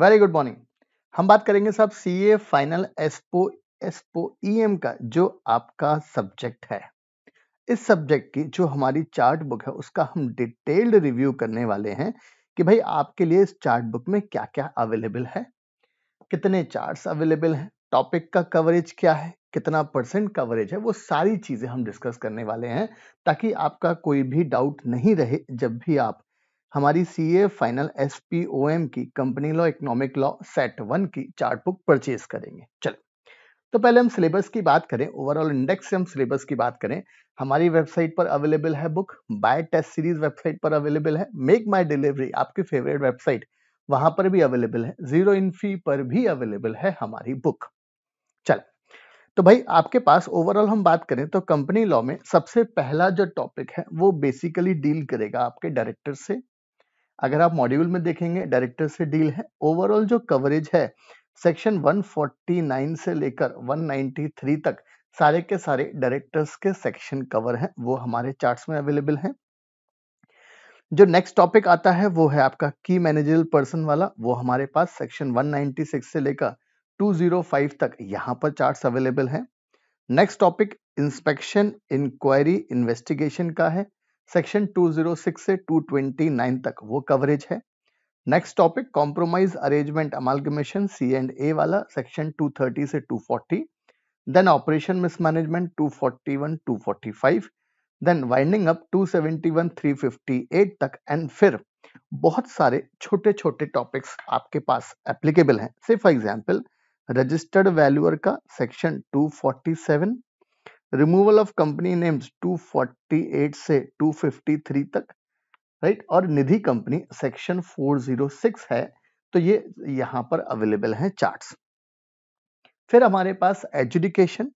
Very good morning हम बात करेंगे साहब सी ए फाइनल एसपो एसपो ई एम का जो आपका सब्जेक्ट है इस सब्जेक्ट की जो हमारी चार्ट बुक है उसका हम डिटेल्ड रिव्यू करने वाले हैं कि भाई आपके लिए इस चार्ट बुक में क्या क्या अवेलेबल है कितने चार्ट्स अवेलेबल हैं टॉपिक का कवरेज क्या है कितना परसेंट कवरेज है वो सारी चीज़ें हम डिस्कस करने वाले हैं ताकि आपका कोई भी डाउट नहीं रहे जब भी आप हमारी C A final S P O M की company law economic law set one की चार्ट बुक परचेज करेंगे चलो तो पहले हम सिलेबस की बात करें ओवरऑल इंडेक्स से हम सिलेबस की बात करें हमारी वेबसाइट पर अवेलेबल है book by test series website पर अवेलेबल है मेक माय डिलीवरी आपकी फेवरेट वेबसाइट वहां पर भी अवेलेबल है जीरो इन फी पर भी अवेलेबल है हमारी बुक चल तो भाई आपके पास ओवरऑल हम बात करें तो कंपनी लॉ में सबसे पहला जो टॉपिक है वो बेसिकली डील करेगा आपके डायरेक्टर से अगर आप मॉड्यूल में देखेंगे डायरेक्टर से डील है ओवरऑल जो कवरेज है सेक्शन 149 से लेकर 193 तक सारे के सारे डायरेक्टर्स के सेक्शन कवर हैं वो हमारे चार्ट्स में अवेलेबल हैं जो नेक्स्ट टॉपिक आता है वो है आपका की मैनेजरियल पर्सन वाला वो हमारे पास सेक्शन 196 से लेकर 205 तक यहाँ पर चार्ट्स अवेलेबल हैं next topic inspection inquiry investigation का है सेक्शन 206 से 229 तक वो कवरेज है next topic compromise arrangement amalgamation C and A वाला सेक्शन 230 से 240 then operation mismanagement 241 245 then winding up 271 358 तक एंड फिर बहुत सारे छोटे छोटे टॉपिक्स आपके पास एप्लीकेबल हैं से फॉर एग्जांपल रजिस्टर्ड वैल्यूअर का section 247 removal of company names 248 से 253 तक राइट और निधि कंपनी सेक्शन 406 है तो ये यहाँ पर अवेलेबल है चार्ट्स फिर हमारे पास एजुडिकेशन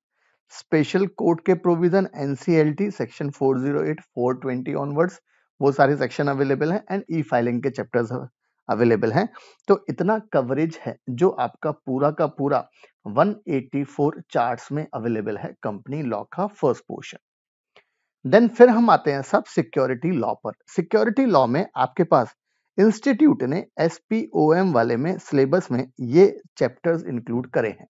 स्पेशल कोर्ट के प्रोविजन एनसीएलटी सेक्शन 408 420 ऑनवर्ड्स वो सारे सेक्शन अवेलेबल हैं एंड ई फाइलिंग के चैप्टर्स अवेलेबल है तो इतना कवरेज है जो आपका पूरा का पूरा 184 चार्ट्स में अवेलेबल है कंपनी लॉ का फर्स्ट पोर्शन देन फिर हम आते हैं सब सिक्योरिटी लॉ पर सिक्योरिटी लॉ में आपके पास इंस्टीट्यूट ने एस वाले में सिलेबस में ये चैप्टर्स इंक्लूड करे हैं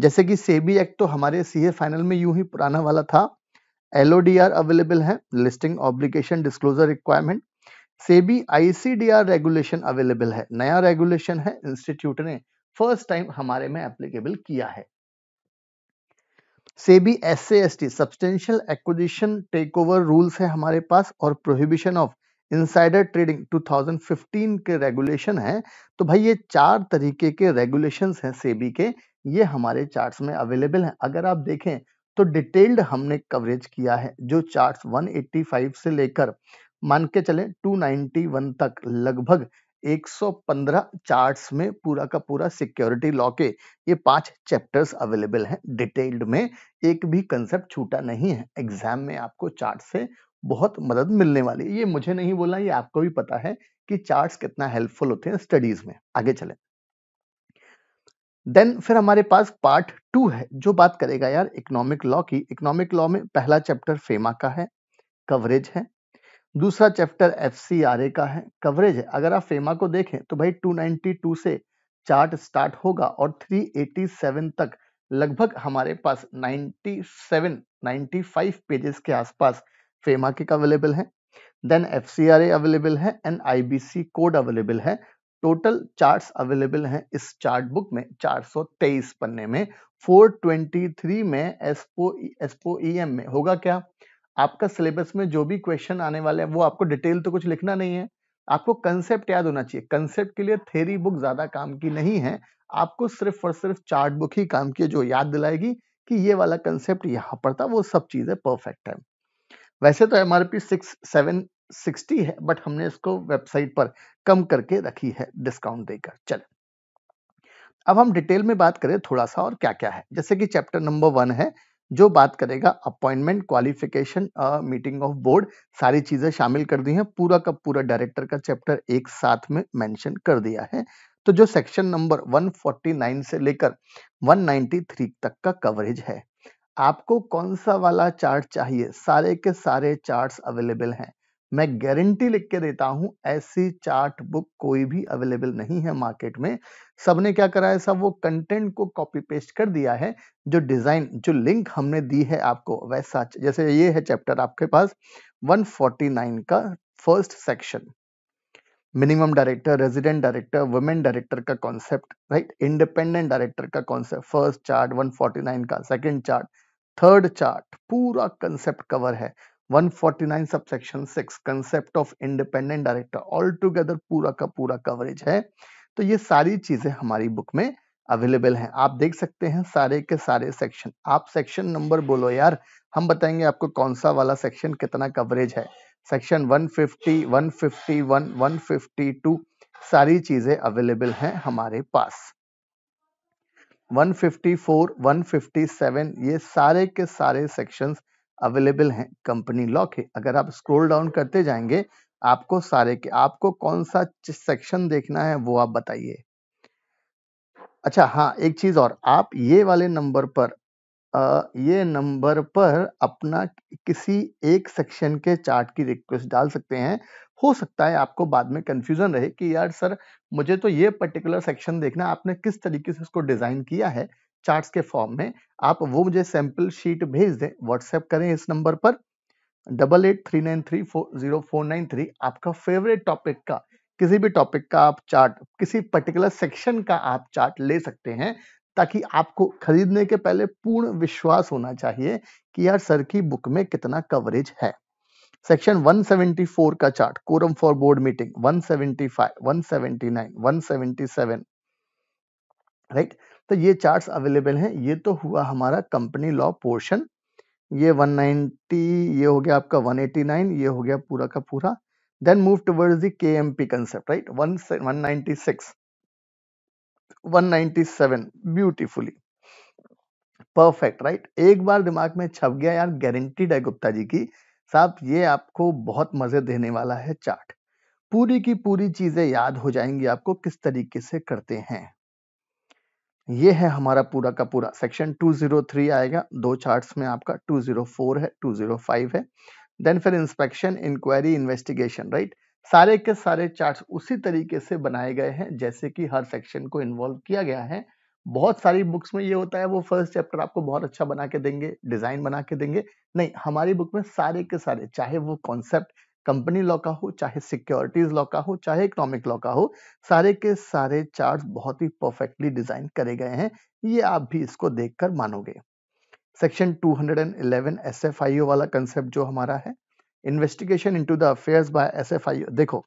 जैसे कि सेबी एक्ट तो हमारे सीए फाइनल में यूं ही पुराना वाला था एलओडीआर अवेलेबल है listing obligation disclosure requirement SEBI ICDR regulation available है नया रेगुलेशन है इंस्टीट्यूट ने फर्स्ट टाइम हमारे में एप्लीकेबल किया है SEBI S S T substantial acquisition takeover rules है हमारे पास और प्रोहिबिशन ऑफ इनसाइडर ट्रेडिंग 2015 के रेगुलेशन है तो भाई ये चार तरीके के रेगुलेशन हैं सेबी के ये हमारे चार्ट्स में अवेलेबल हैं अगर आप देखें तो डिटेल्ड हमने कवरेज किया है जो चार्ट्स 185 से लेकर मान के चले 291 तक लगभग 115 चार्ट्स में पूरा का पूरा सिक्योरिटी लॉ के ये पांच चैप्टर्स अवेलेबल हैं डिटेल्ड में एक भी कंसेप्ट छूटा नहीं है एग्जाम में आपको चार्ट से बहुत मदद मिलने वाली है ये मुझे नहीं बोला ये आपको भी पता है कि चार्ट्स कितना हेल्पफुल होते हैं स्टडीज में आगे चले देन फिर हमारे पास पार्ट टू है जो बात करेगा यार इकोनॉमिक लॉ की इकोनॉमिक लॉ में पहला चैप्टर फेमा का है कवरेज है दूसरा चैप्टर एफ का है कवरेज है अगर आप फेमा को देखें तो भाई 292 से चार्ट स्टार्ट होगा और 387 तक लगभग हमारे पास 97 95 पेजेस के आसपास फेमा के अवेलेबल है देन एफ अवेलेबल है एंड आईबीसी कोड अवेलेबल है टोटल चार्ट्स अवेलेबल हैं इस चार्ट बुक में 423 पन्ने में 423 में एसपो एसपो में होगा क्या आपका सिलेबस में जो भी क्वेश्चन आने वाले हैं वो आपको डिटेल तो कुछ लिखना नहीं है आपको कंसेप्ट याद होना चाहिए कंसेप्ट के लिए थेरी बुक ज्यादा काम की नहीं है आपको सिर्फ और सिर्फ चार्ट बुक ही काम की जो याद दिलाएगी कि ये वाला कंसेप्ट यहाँ पर था वो सब चीजें परफेक्ट है वैसे तो M R P six seven sixty है बट हमने इसको वेबसाइट पर कम करके रखी है डिस्काउंट देकर चले अब हम डिटेल में बात करें थोड़ा सा और क्या क्या है जैसे कि चैप्टर नंबर वन है जो बात करेगा appointment qualification meeting of board सारी चीजें शामिल कर दी हैं पूरा का पूरा डायरेक्टर का चैप्टर एक साथ में मेंशन कर दिया है तो जो सेक्शन नंबर 149 से लेकर 193 तक का कवरेज है आपको कौन सा वाला चार्ट चाहिए सारे के सारे चार्ट्स अवेलेबल हैं मैं गारंटी लिख के देता हूं ऐसी चार्ट बुक कोई भी अवेलेबल नहीं है मार्केट में सबने क्या करा है सब वो कंटेंट को कॉपी पेस्ट कर दिया है जो डिजाइन जो लिंक हमने दी है आपको वैसा जैसे ये है चैप्टर आपके पास 149 का first section minimum director resident director women director का कॉन्सेप्ट राइट इंडिपेंडेंट डायरेक्टर का कॉन्सेप्ट फर्स्ट चार्ट 149 का सेकंड चार्ट थर्ड चार्ट पूरा कंसेप्ट कवर है 149 subsection 6 concept of independent director all together पूरा का पूरा कवरेज है तो ये सारी चीजें हमारी बुक में अवेलेबल हैं आप देख सकते हैं सारे के सारे सेक्शन आप सेक्शन नंबर बोलो यार हम बताएंगे आपको कौन सा वाला सेक्शन कितना कवरेज है सेक्शन 150, 151, 152 सारी चीजें अवेलेबल हैं हमारे पास 154, 157 ये सारे के सारे सेक्शंस अवेलेबल हैं कंपनी लॉ के अगर आप स्क्रॉल डाउन करते जाएंगे आपको सारे के आपको कौन सा सेक्शन देखना है वो आप बताइए अच्छा हाँ एक चीज और आप ये वाले नंबर पर आ, ये नंबर पर अपना किसी एक सेक्शन के चार्ट की रिक्वेस्ट डाल सकते हैं हो सकता है आपको बाद में कंफ्यूजन रहे कि यार सर मुझे तो ये पर्टिकुलर सेक्शन देखना आपने किस तरीके से उसको डिजाइन किया है चार्ट्स के फॉर्म में आप वो मुझे सैंपल शीट भेज दें व्हाट्सएप करें इस नंबर पर double eight three nine three four zero four nine three आपका फेवरेट टॉपिक का किसी भी टॉपिक का आप चार्ट किसी पर्टिकुलर सेक्शन का आप चार्ट ले सकते हैं ताकि आपको खरीदने के पहले पूर्ण विश्वास होना चाहिए कि यार सर की बुक में कितना कवरेज है सेक्शन 174 का chart quorum for board meeting 175, 179, 177, right right? तो ये चार्ट्स अवेलेबल हैं ये तो हुआ हमारा कंपनी लॉ पोर्शन ये 190 ये हो गया आपका 189 ये हो गया पूरा का पूरा then move towards the K M P concept right one one ninety six one ninety seven beautifully perfect right एक बार दिमाग में छप गया यार गारंटीड है गुप्ता जी की साहब ये आपको बहुत मजे देने वाला है चार्ट पूरी की पूरी चीजें याद हो जाएंगी आपको किस तरीके से करते हैं ये है हमारा पूरा का पूरा सेक्शन 203 आएगा दो चार्ट्स में आपका 204 है 205 है देन फिर इंस्पेक्शन इंक्वायरी इन्वेस्टिगेशन राइट सारे के सारे चार्ट्स उसी तरीके से बनाए गए हैं जैसे कि हर सेक्शन को इन्वॉल्व किया गया है बहुत सारी बुक्स में ये होता है वो फर्स्ट चैप्टर आपको बहुत अच्छा बना के देंगे डिजाइन बना के देंगे नहीं हमारी बुक में सारे के सारे चाहे वो कॉन्सेप्ट कंपनी लॉ का हो चाहे सिक्योरिटीज लॉ का हो चाहे इकोनॉमिक लॉ का हो सारे के सारे चार्ट बहुत ही परफेक्टली डिजाइन करे गए हैं ये आप भी इसको देखकर मानोगे सेक्शन 211 एसएफआईओ वाला कंसेप्ट जो हमारा है investigation into the affairs by SFIO देखो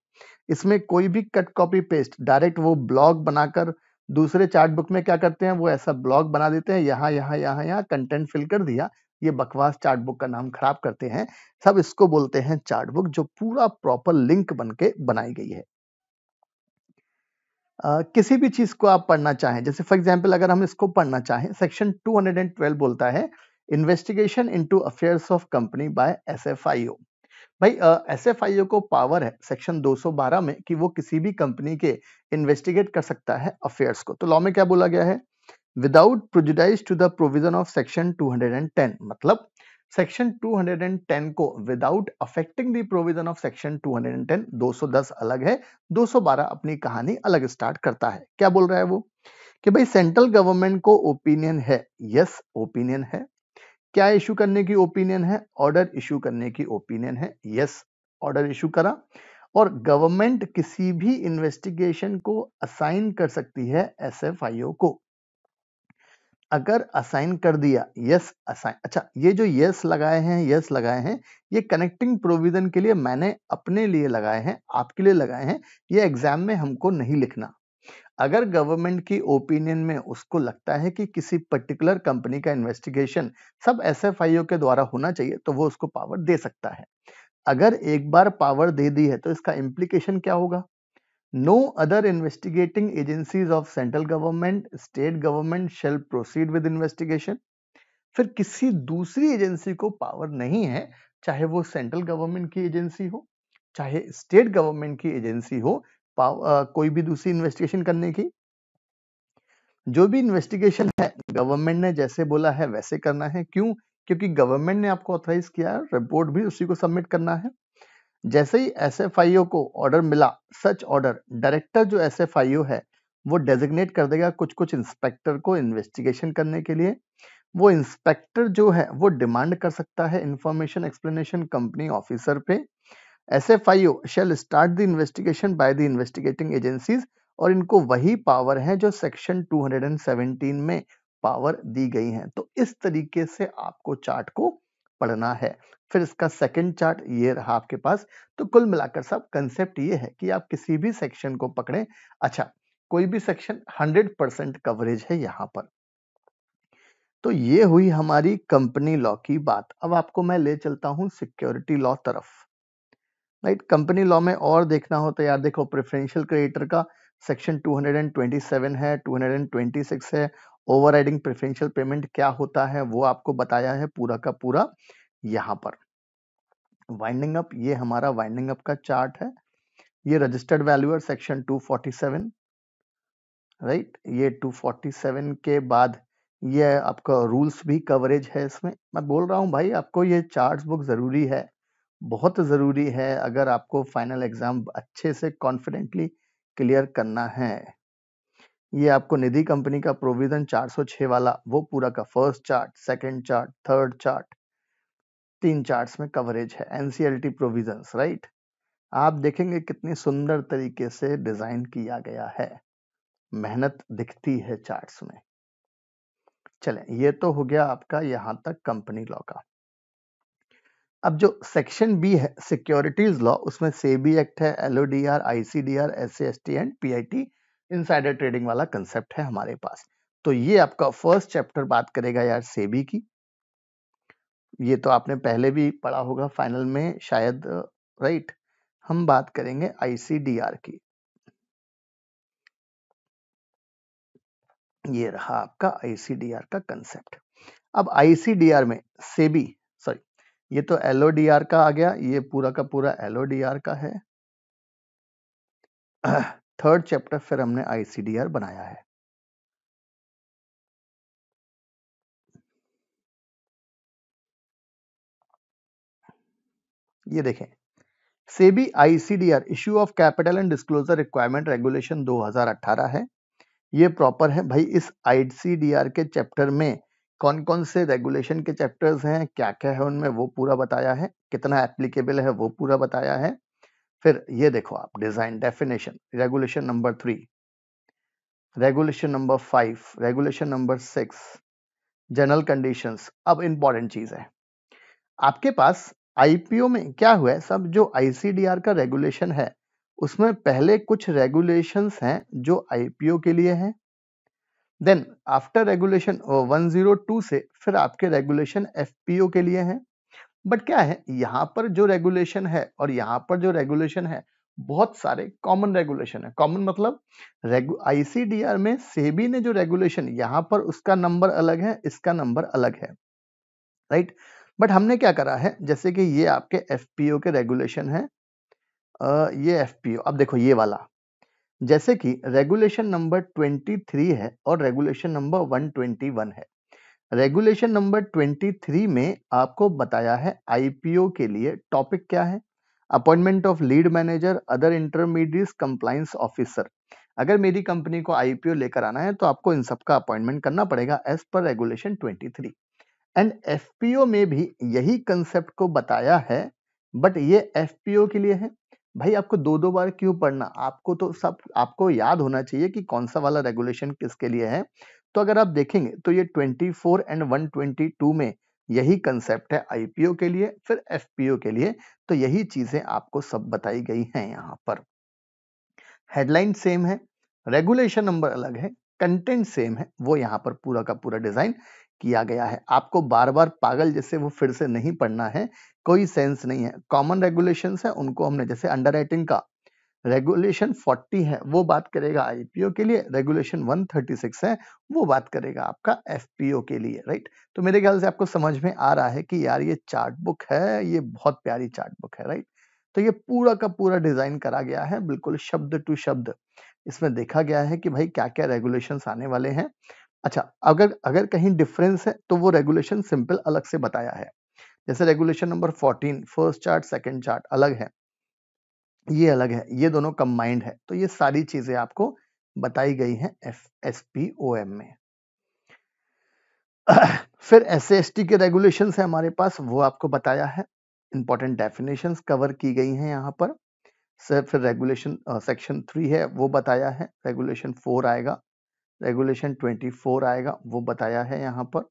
इसमें कोई भी कट कॉपी पेस्ट डायरेक्ट वो ब्लॉग बनाकर दूसरे चार्ट बुक में क्या करते हैं वो ऐसा ब्लॉग बना देते हैं यहाँ यहाँ यहाँ यहाँ कंटेंट फिल कर दिया ये बकवास चार्ट बुक का नाम खराब करते हैं सब इसको बोलते हैं चार्ट बुक जो पूरा प्रॉपर लिंक बन के बनाई गई है Uh, किसी भी चीज को आप पढ़ना चाहें जैसे फॉर एग्जाम्पल अगर हम इसको पढ़ना चाहें सेक्शन 212 बोलता है investigation into affairs of company by SFIO भाई एसएफआईओ uh, को पावर है सेक्शन 212 में कि वो किसी भी कंपनी के इन्वेस्टिगेट कर सकता है अफेयर्स को तो लॉ में क्या बोला गया है without prejudice to the provision of section 210 मतलब सेक्शन 210 को without affecting the provision of section 210 210 अलग है 212 अपनी कहानी अलग स्टार्ट करता है क्या बोल रहा है वो कि भाई सेंट्रल गवर्नमेंट को ओपिनियन है यस ओपिनियन है क्या इशू करने की ओपिनियन है ऑर्डर इशू करने की ओपिनियन है यस ऑर्डर इशू करा और गवर्नमेंट किसी भी इन्वेस्टिगेशन को असाइन कर सकती है एसएफआईओ को अगर असाइन कर दिया यस असाइन अच्छा ये जो यस लगाए हैं यस लगाए हैं ये कनेक्टिंग प्रोविजन के लिए मैंने अपने लिए लगाए हैं आपके लिए लगाए हैं ये एग्जाम में हमको नहीं लिखना अगर गवर्नमेंट की ओपिनियन में उसको लगता है कि किसी पर्टिकुलर कंपनी का इन्वेस्टिगेशन सब एस के द्वारा होना चाहिए तो वो उसको पावर दे सकता है अगर एक बार पावर दे दी है तो इसका इम्प्लीकेशन क्या होगा No other investigating agencies of central government, state government shall proceed with investigation. फिर किसी दूसरी एजेंसी को पावर नहीं है चाहे वो सेंट्रल गवर्नमेंट की एजेंसी हो चाहे स्टेट गवर्नमेंट की एजेंसी हो आ, कोई भी दूसरी इन्वेस्टिगेशन करने की जो भी इन्वेस्टिगेशन है गवर्नमेंट ने जैसे बोला है वैसे करना है क्यों क्योंकि गवर्नमेंट ने आपको ऑथराइज किया रिपोर्ट भी उसी को सबमिट करना है जैसे ही एस को ऑर्डर मिला सच ऑर्डर डायरेक्टर जो एस है वो डेजिग्नेट कर देगा कुछ कुछ इंस्पेक्टर को इन्वेस्टिगेशन करने के लिए वो इंस्पेक्टर जो है वो डिमांड कर सकता है इंफॉर्मेशन एक्सप्लेनेशन कंपनी ऑफिसर पे S F I O shall start the investigation by the investigating agencies और इनको वही पावर है जो सेक्शन 217 में पावर दी गई है तो इस तरीके से आपको चार्ट को पढ़ना है फिर इसका सेकंड चार्ट ये रहा आपके पास तो कुल मिलाकर सब कंसेप्ट ये है कि आप किसी भी सेक्शन को पकड़ें अच्छा कोई भी सेक्शन 100 परसेंट कवरेज है यहाँ पर तो ये हुई हमारी कंपनी लॉ की बात अब आपको मैं ले चलता हूं सिक्योरिटी लॉ तरफ राइट कंपनी लॉ में और देखना हो तो यार देखो प्रेफरेंशियल क्रिएटर का सेक्शन 227 है 226 है ओवरराइडिंग प्रेफरेंशियल पेमेंट क्या होता है वो आपको बताया है पूरा का पूरा यहाँ पर वाइंडिंग अप ये हमारा वाइंडिंग अप का चार्ट है ये रजिस्टर्ड वैल्यूअर सेक्शन 247 राइट ये 247 के बाद ये आपका रूल्स भी कवरेज है इसमें मैं बोल रहा हूँ भाई आपको ये चार्ट बुक ज़रूरी है बहुत ज़रूरी है अगर आपको फाइनल एग्ज़ाम अच्छे से कॉन्फिडेंटली क्लियर करना है ये आपको निधि कंपनी का प्रोविजन 406 वाला वो पूरा का first chart second chart third chart तीन चार्ट्स में कवरेज है एनसीएलटी प्रोविजन राइट आप देखेंगे कितनी सुंदर तरीके से डिजाइन किया गया है मेहनत दिखती है चार्ट्स में चले ये तो हो गया आपका यहां तक कंपनी लॉ का अब जो सेक्शन बी है सिक्योरिटीज लॉ उसमें सेबी एक्ट है LODR ICDR S S T and PIT insider trading वाला कंसेप्ट है हमारे पास तो ये आपका फर्स्ट चैप्टर बात करेगा यार सेबी की ये तो आपने पहले भी पढ़ा होगा फाइनल में शायद राइट हम बात करेंगे आईसीडीआर की ये रहा आपका आईसीडीआर का कंसेप्ट अब आईसीडीआर में सेबी सॉरी ये तो एलओडीआर का आ गया ये पूरा का पूरा एलओडीआर का है थर्ड चैप्टर फिर हमने आईसीडीआर बनाया है ये देखें SEBI ICDR issue of capital and disclosure requirement regulation 2018 है ये प्रॉपर है भाई इस आईसीडीआर के चैप्टर में कौन कौन से रेगुलेशन के चैप्टर्स हैं क्या क्या है उनमें वो पूरा बताया है कितना एप्लीकेबल है वो पूरा बताया है फिर ये देखो आप design definition regulation number three regulation number five regulation number six general conditions अब इंपॉर्टेंट चीज है आपके पास आईपीओ में क्या हुआ है सब जो आईसीडीआर का रेगुलेशन है उसमें पहले कुछ रेगुलेशंस हैं जो आईपीओ के लिए हैं देन आफ्टर रेगुलेशन 102 से फिर आपके रेगुलेशन एफपीओ के लिए हैं बट क्या है यहाँ पर जो रेगुलेशन है और यहाँ पर जो रेगुलेशन है बहुत सारे कॉमन रेगुलेशन है कॉमन मतलब आईसीडीआर में सेबी ने जो रेगुलेशन यहाँ पर उसका नंबर अलग है इसका नंबर अलग है राइट right? बट हमने क्या करा है जैसे कि ये आपके एफ के रेगुलेशन है आ, ये एफ अब देखो ये वाला जैसे कि रेगुलेशन नंबर 23 है और रेगुलेशन नंबर 121 है रेगुलेशन नंबर 23 में आपको बताया है आईपीओ के लिए टॉपिक क्या है appointment of lead manager other intermediate compliance officer अगर मेरी कंपनी को आईपीओ लेकर आना है तो आपको इन सब का अपॉइंटमेंट करना पड़ेगा as per regulation 23 and FPO में भी यही कंसेप्ट को बताया है बट ये एफपीओ के लिए है भाई आपको दो दो बार क्यों पढ़ना आपको तो सब आपको याद होना चाहिए कि कौन सा वाला रेगुलेशन किसके लिए है तो अगर आप देखेंगे तो ये 24 एंड 122 में यही कंसेप्ट है आईपीओ के लिए फिर एफपीओ के लिए तो यही चीजें आपको सब बताई गई हैं यहाँ पर हेडलाइन सेम है रेगुलेशन नंबर अलग है कंटेंट सेम है वो यहाँ पर पूरा का पूरा डिजाइन किया गया है आपको बार बार पागल जैसे वो फिर से नहीं पढ़ना है कोई सेंस नहीं है कॉमन रेगुलेशंस है उनको हमने जैसे अंडर का रेगुलेशन 40 है वो बात करेगा आईपीओ के लिए रेगुलेशन 136 है वो बात करेगा आपका एफपीओ के लिए राइट तो मेरे ख्याल से आपको समझ में आ रहा है कि यार ये चार्ट बुक है ये बहुत प्यारी चार्ट बुक है राइट तो ये पूरा का पूरा डिजाइन करा गया है बिल्कुल शब्द टू शब्द इसमें देखा गया है कि भाई क्या क्या रेगुलेशन आने वाले हैं अच्छा अगर अगर कहीं डिफरेंस है तो वो रेगुलेशन सिंपल अलग से बताया है जैसे regulation number 14 first chart second chart अलग है ये अलग है ये दोनों कंबाइंड है तो ये सारी चीजें आपको बताई गई हैं F S P O M में फिर एस एस टी के रेगुलेशन है हमारे पास वो आपको बताया है इंपॉर्टेंट डेफिनेशन कवर की गई हैं यहाँ पर सर फिर रेगुलेशन सेक्शन थ्री है वो बताया है रेगुलेशन फोर आएगा रेगुलेशन ट्वेंटी फोर आएगा वो बताया है यहाँ पर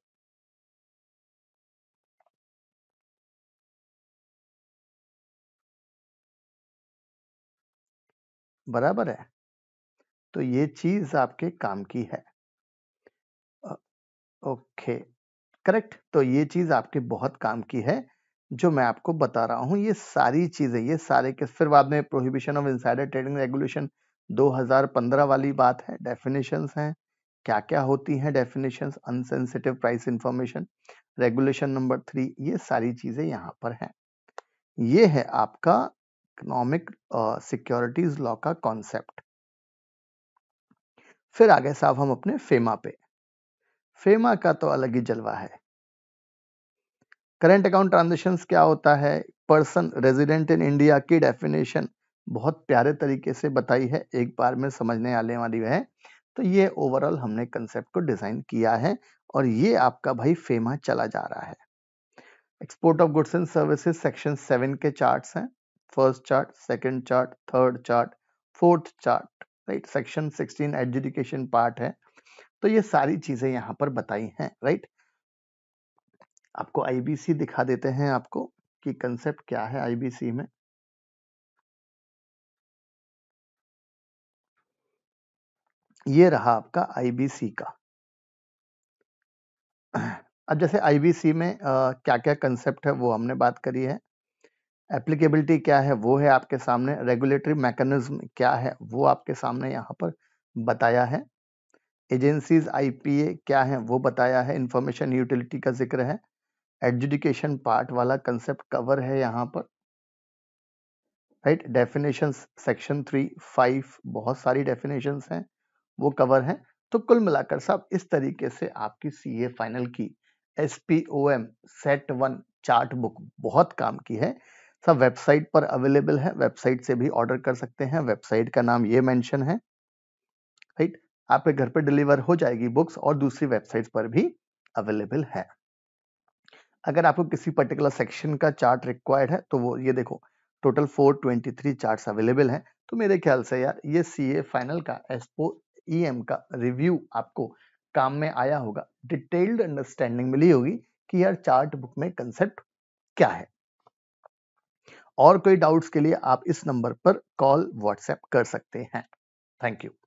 बराबर है तो ये चीज आपके काम की है ओके करेक्ट तो ये चीज आपके बहुत काम की है जो मैं आपको बता रहा हूं ये सारी चीजें ये सारे के फिर बाद में prohibition of insider trading regulation 2015 वाली बात है डेफिनेशंस हैं क्या क्या होती हैं definitions unsensitive price information regulation number three ये सारी चीजें यहाँ पर हैं ये है आपका इकोनॉमिक सिक्योरिटीज लॉ का कॉन्सेप्ट फिर आगे साहब हम अपने फेमा पे फेमा का तो अलग ही जलवा है करेंट अकाउंट ट्रांजेक्शन क्या होता है पर्सन रेजिडेंट इन इंडिया की डेफिनेशन बहुत प्यारे तरीके से बताई है एक बार में समझने आने वाली है तो ये ओवरऑल हमने कंसेप्ट को डिजाइन किया है और ये आपका भाई फेमा चला जा रहा है export of goods and services section seven के चार्ट्स हैं first chart second chart third chart fourth chart right section 16 education part है तो ये सारी चीजें yahan पर बताई hain राइट आपको आईबीसी दिखा देते हैं आपको ki concept kya hai IBC में ये रहा आपका आईबीसी का अब जैसे आईबीसी में आ, क्या क्या कंसेप्ट है वो हमने बात करी है एप्लीकेबिलिटी क्या है वो है आपके सामने रेगुलेटरी मैकेनिज्म क्या है वो आपके सामने यहाँ पर बताया है एजेंसीज आईपीए क्या है वो बताया है इंफॉर्मेशन यूटिलिटी का जिक्र है एडजुडिकेशन पार्ट वाला कंसेप्ट कवर है यहाँ पर right definition section three five बहुत सारी डेफिनेशन हैं वो कवर हैं तो कुल मिलाकर साहब इस तरीके से आपकी सी फाइनल की S P O M set one chart book बहुत काम की है सब वेबसाइट पर अवेलेबल है वेबसाइट से भी ऑर्डर कर सकते हैं वेबसाइट का नाम ये मेंशन है राइट आपके घर पर डिलीवर हो जाएगी बुक्स और दूसरी वेबसाइट पर भी अवेलेबल है अगर आपको किसी पर्टिकुलर सेक्शन का चार्ट रिक्वायर्ड है तो वो ये देखो टोटल 423 चार्ट्स अवेलेबल हैं तो मेरे ख्याल से यार ये सी ए फाइनल का एसपो ई एम का रिव्यू आपको काम में आया होगा डिटेल्ड अंडरस्टैंडिंग मिली होगी कि यार चार्ट बुक में कंसेप्ट क्या है और कोई डाउट्स के लिए आप इस नंबर पर कॉल व्हाट्सएप कर सकते हैं थैंक यू